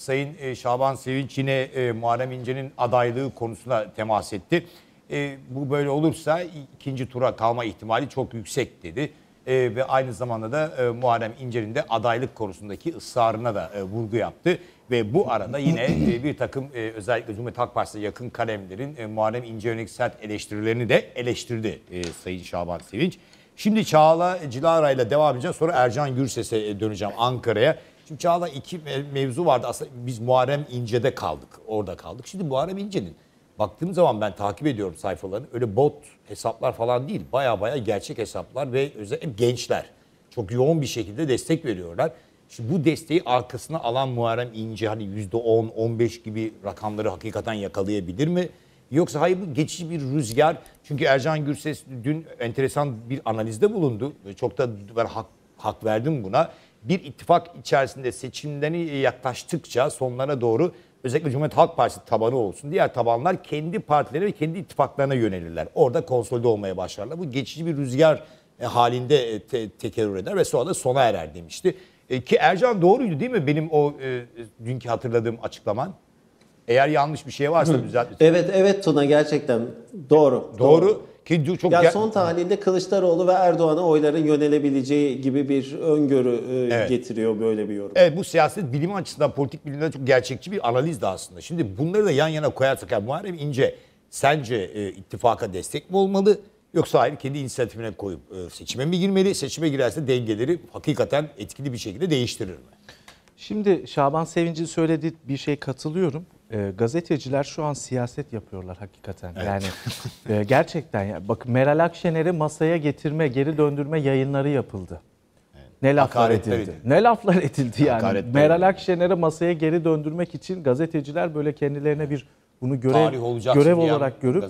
Sayın e, Şaban Sevinç yine e, Muharrem İnce'nin adaylığı konusuna temas etti. E, bu böyle olursa ikinci tura kalma ihtimali çok yüksek dedi. Ve aynı zamanda da Muharrem İnce'nin de adaylık konusundaki ısrarına da vurgu yaptı. Ve bu arada yine bir takım özellikle Cumhuriyet Halk Partisi'ne yakın kalemlerin Muharrem İnce yönelik sert eleştirilerini de eleştirdi Sayın Şaban Sevinç. Şimdi Çağla Cilara ile devam edeceğim. Sonra Ercan Gürses'e döneceğim Ankara'ya. Şimdi Çağla iki mevzu vardı. Aslında biz Muharrem İnce'de kaldık. Orada kaldık. Şimdi Muharrem İnce'nin baktığım zaman ben takip ediyorum sayfalarını. Öyle bot hesaplar falan değil. Baya baya gerçek hesaplar ve özellikle gençler. Çok yoğun bir şekilde destek veriyorlar. Şimdi bu desteği arkasına alan Muharrem İnce hani %10-15 gibi rakamları hakikaten yakalayabilir mi? Yoksa hayır bu geçici bir rüzgar. Çünkü Ercan Gürses dün enteresan bir analizde bulundu. Çok da ben hak, hak verdim buna. Bir ittifak içerisinde seçimlerini yaklaştıkça sonlara doğru özellikle Cumhuriyet Halk Partisi tabanı olsun. Diğer tabanlar kendi partilerine ve kendi ittifaklarına yönelirler. Orada konsolide olmaya başlarlar. Bu geçici bir rüzgar e, halinde e, te- tekerrür eder ve sonra da sona erer demişti. E, ki Ercan doğruydu değil mi benim o e, dünkü hatırladığım açıklaman? Eğer yanlış bir şey varsa düzelt. Evet evet Tuna gerçekten doğru. Doğru. doğru. Ki çok ya son tahlilde Kılıçdaroğlu ve Erdoğan'a oyların yönelebileceği gibi bir öngörü e, evet. getiriyor böyle bir yorum. Evet bu siyaset bilimi açısından politik bilimde çok gerçekçi bir analiz de aslında. Şimdi bunları da yan yana koyarsak yani Muharrem İnce sence e, ittifaka destek mi olmalı yoksa hayır kendi inisiyatifine koyup e, seçime mi girmeli? Seçime girerse dengeleri hakikaten etkili bir şekilde değiştirir mi? Şimdi Şaban Sevinci söylediği bir şey katılıyorum e, gazeteciler şu an siyaset yapıyorlar hakikaten. Evet. Yani e, gerçekten ya bak Meral Akşener'i masaya getirme, geri döndürme yayınları yapıldı. Ne laflar Hakaretler edildi. Ne laflar edildi yani. Meral Akşener'i masaya geri döndürmek için gazeteciler böyle kendilerine bir bunu görev görev olarak görüp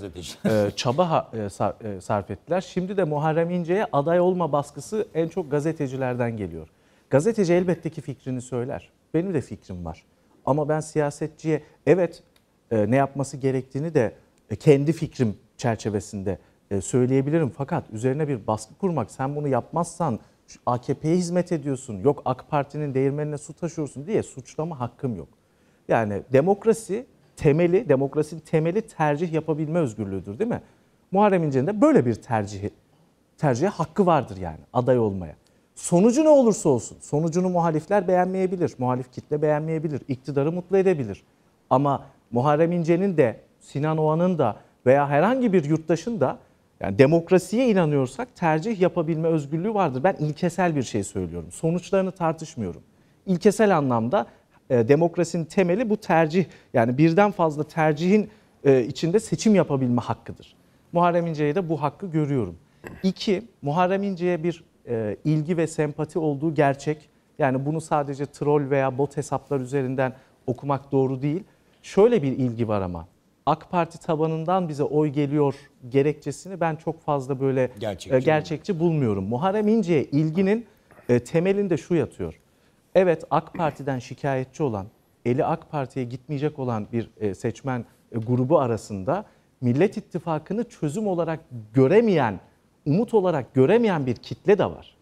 e, çaba e, sar, e, sarf ettiler. Şimdi de Muharrem İnce'ye aday olma baskısı en çok gazetecilerden geliyor. Gazeteci elbette ki fikrini söyler. Benim de fikrim var. Ama ben siyasetçiye evet e, ne yapması gerektiğini de e, kendi fikrim çerçevesinde e, söyleyebilirim. Fakat üzerine bir baskı kurmak, sen bunu yapmazsan AKP'ye hizmet ediyorsun, yok AK Parti'nin değirmenine su taşıyorsun diye suçlama hakkım yok. Yani demokrasi temeli, demokrasinin temeli tercih yapabilme özgürlüğüdür değil mi? Muharrem İnce'nin de böyle bir tercihi, tercihe hakkı vardır yani aday olmaya. Sonucu ne olursa olsun, sonucunu muhalifler beğenmeyebilir, muhalif kitle beğenmeyebilir, iktidarı mutlu edebilir. Ama Muharrem İnce'nin de, Sinan Oğan'ın da veya herhangi bir yurttaşın da yani demokrasiye inanıyorsak tercih yapabilme özgürlüğü vardır. Ben ilkesel bir şey söylüyorum. Sonuçlarını tartışmıyorum. İlkesel anlamda e, demokrasinin temeli bu tercih. Yani birden fazla tercihin e, içinde seçim yapabilme hakkıdır. Muharrem İnce'ye de bu hakkı görüyorum. İki, Muharrem İnce'ye bir e, ilgi ve sempati olduğu gerçek. Yani bunu sadece troll veya bot hesaplar üzerinden okumak doğru değil. Şöyle bir ilgi var ama. AK Parti tabanından bize oy geliyor gerekçesini ben çok fazla böyle e, gerçekçi, gerçekçi bulmuyorum. Muharrem İnce'ye ilginin e, temelinde şu yatıyor. Evet AK Parti'den şikayetçi olan, eli AK Parti'ye gitmeyecek olan bir seçmen grubu arasında Millet İttifakı'nı çözüm olarak göremeyen umut olarak göremeyen bir kitle de var.